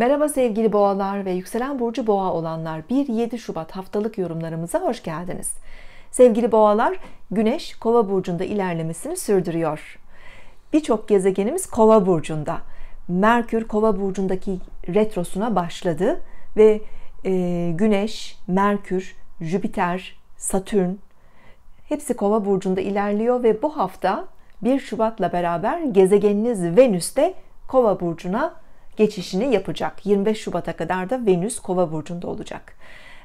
Merhaba sevgili boğalar ve yükselen burcu boğa olanlar 1-7 Şubat haftalık yorumlarımıza hoş geldiniz. Sevgili boğalar güneş kova burcunda ilerlemesini sürdürüyor. Birçok gezegenimiz kova burcunda. Merkür kova burcundaki retrosuna başladı ve e, güneş, merkür, jüpiter, satürn hepsi kova burcunda ilerliyor ve bu hafta 1 Şubat'la beraber gezegeniniz Venüs de kova burcuna geçişini yapacak. 25 Şubat'a kadar da Venüs Kova burcunda olacak.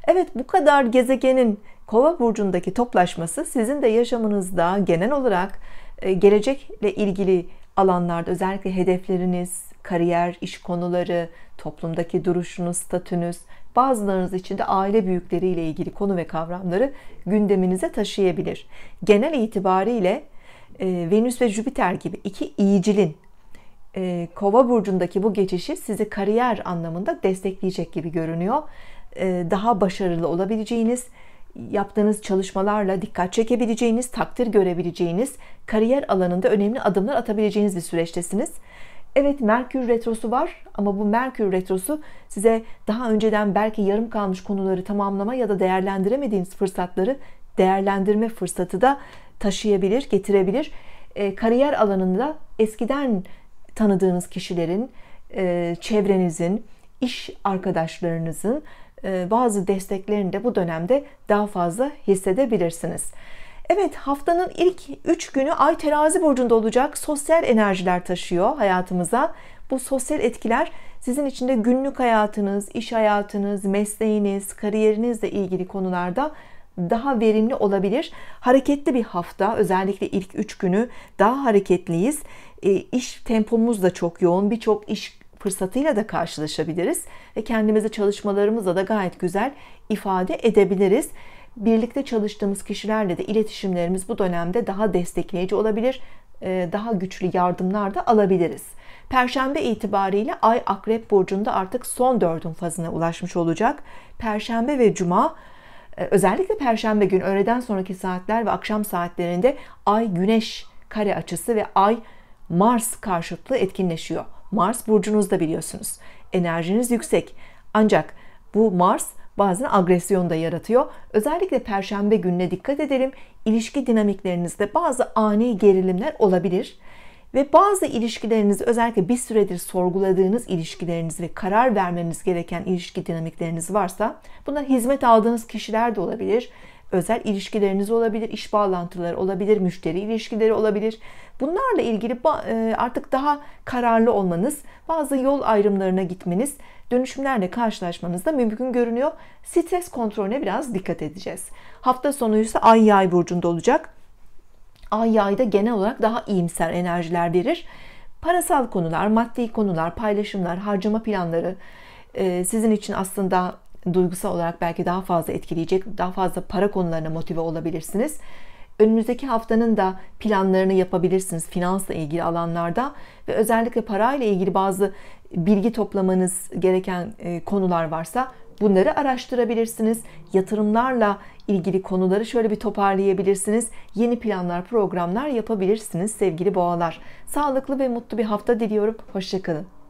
Evet bu kadar gezegenin Kova burcundaki toplaşması sizin de yaşamınızda genel olarak e, gelecekle ilgili alanlarda özellikle hedefleriniz, kariyer, iş konuları, toplumdaki duruşunuz, statünüz, bazılarınız için de aile büyükleriyle ilgili konu ve kavramları gündeminize taşıyabilir. Genel itibariyle e, Venüs ve Jüpiter gibi iki iyicilin e, Kova burcundaki bu geçişi sizi kariyer anlamında destekleyecek gibi görünüyor. E, daha başarılı olabileceğiniz, yaptığınız çalışmalarla dikkat çekebileceğiniz, takdir görebileceğiniz, kariyer alanında önemli adımlar atabileceğiniz bir süreçtesiniz. Evet Merkür retrosu var ama bu Merkür retrosu size daha önceden belki yarım kalmış konuları tamamlama ya da değerlendiremediğiniz fırsatları değerlendirme fırsatı da taşıyabilir, getirebilir. E, kariyer alanında eskiden tanıdığınız kişilerin, e, çevrenizin, iş arkadaşlarınızın e, bazı desteklerini de bu dönemde daha fazla hissedebilirsiniz. Evet haftanın ilk 3 günü ay terazi burcunda olacak sosyal enerjiler taşıyor hayatımıza. Bu sosyal etkiler sizin için de günlük hayatınız, iş hayatınız, mesleğiniz, kariyerinizle ilgili konularda daha verimli olabilir. Hareketli bir hafta özellikle ilk 3 günü daha hareketliyiz. E, iş tempomuz da çok yoğun birçok iş fırsatıyla da karşılaşabiliriz ve kendimizi çalışmalarımızla da gayet güzel ifade edebiliriz. Birlikte çalıştığımız kişilerle de iletişimlerimiz bu dönemde daha destekleyici olabilir, e, daha güçlü yardımlar da alabiliriz. Perşembe itibariyle Ay Akrep Burcu'nda artık son dördün fazına ulaşmış olacak. Perşembe ve Cuma ee, özellikle perşembe gün öğleden sonraki saatler ve akşam saatlerinde ay güneş kare açısı ve ay Mars karşıtlığı etkinleşiyor. Mars burcunuzda biliyorsunuz. Enerjiniz yüksek. Ancak bu Mars bazen agresyon da yaratıyor. Özellikle perşembe gününe dikkat edelim. İlişki dinamiklerinizde bazı ani gerilimler olabilir ve bazı ilişkilerinizi özellikle bir süredir sorguladığınız ilişkileriniz ve karar vermeniz gereken ilişki dinamikleriniz varsa bunlar hizmet aldığınız kişiler de olabilir. Özel ilişkileriniz olabilir, iş bağlantıları olabilir, müşteri ilişkileri olabilir. Bunlarla ilgili e, artık daha kararlı olmanız, bazı yol ayrımlarına gitmeniz, dönüşümlerle karşılaşmanız da mümkün görünüyor. Stres kontrolüne biraz dikkat edeceğiz. Hafta sonu ise Ay Yay burcunda olacak. Ay ayda genel olarak daha iyimser enerjiler verir. Parasal konular, maddi konular, paylaşımlar, harcama planları e, sizin için aslında duygusal olarak belki daha fazla etkileyecek, daha fazla para konularına motive olabilirsiniz. Önümüzdeki haftanın da planlarını yapabilirsiniz finansla ilgili alanlarda ve özellikle parayla ilgili bazı bilgi toplamanız gereken e, konular varsa Bunları araştırabilirsiniz. Yatırımlarla ilgili konuları şöyle bir toparlayabilirsiniz. Yeni planlar, programlar yapabilirsiniz sevgili boğalar. Sağlıklı ve mutlu bir hafta diliyorum. Hoşçakalın.